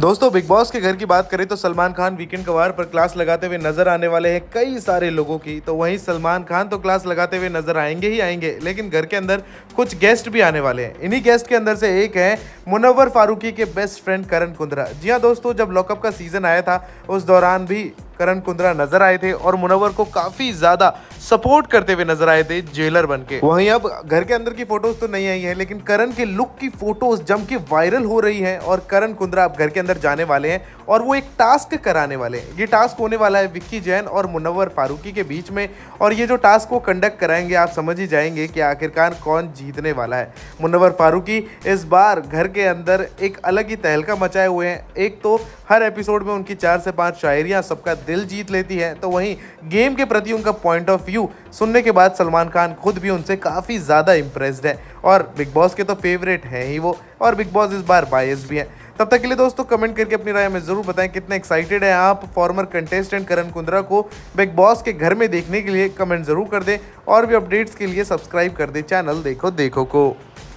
दोस्तों big boss के घर की बात करें तो सलमान खान वीकेंड कवार पर क्लास लगाते हुए नजर आने वाले हैं कई सारे लोगों की तो वहीं सलमान खान तो क्लास लगाते हुए नजर आएंगे ही आएंगे लेकिन घर के अंदर कुछ गेस्ट भी आने वाले हैं इन्हीं गेस्ट के अंदर से एक है मुनव्वर फारूकी के बेस्ट फ्रेंड करण कुंद्रा जी हाँ दोस्तों जब लॉकअप का सीजन आया था उस दौरान भी करण कुंद्रा नजर आए थे और मुनवर को काफ़ी ज़्यादा सपोर्ट करते हुए नजर आए थे जेलर बन के वहीं अब घर के अंदर की फोटोज तो नहीं आई है लेकिन करण के लुक की फोटोज जम के वायरल हो रही है और करण कुंद्रा अब घर के अंदर जाने वाले हैं और वो एक टास्क कराने वाले हैं ये टास्क होने वाला है विक्की जैन और मुनवर फारूकी के बीच में और ये जो टास्क वो कंडक्ट कराएंगे आप समझ ही जाएंगे कि आखिरकार कौन जीतने वाला है मुनवर फारूकी इस बार घर के अंदर एक अलग ही तहलका मचाए हुए हैं एक तो हर एपिसोड में उनकी चार से पाँच शायरियां सबका दिल जीत लेती है तो वहीं गेम के प्रति उनका पॉइंट ऑफ यू सुनने के बाद सलमान खान खुद भी उनसे काफ़ी ज़्यादा इम्प्रेस्ड है और बिग बॉस के तो फेवरेट हैं ही वो और बिग बॉस इस बार बायस भी है तब तक के लिए दोस्तों कमेंट करके अपनी राय में ज़रूर बताएं कितने एक्साइटेड हैं आप फॉर्मर कंटेस्टेंट करण कुंद्रा को बिग बॉस के घर में देखने के लिए कमेंट ज़रूर कर दें और भी अपडेट्स के लिए सब्सक्राइब कर दें चैनल देखो देखो को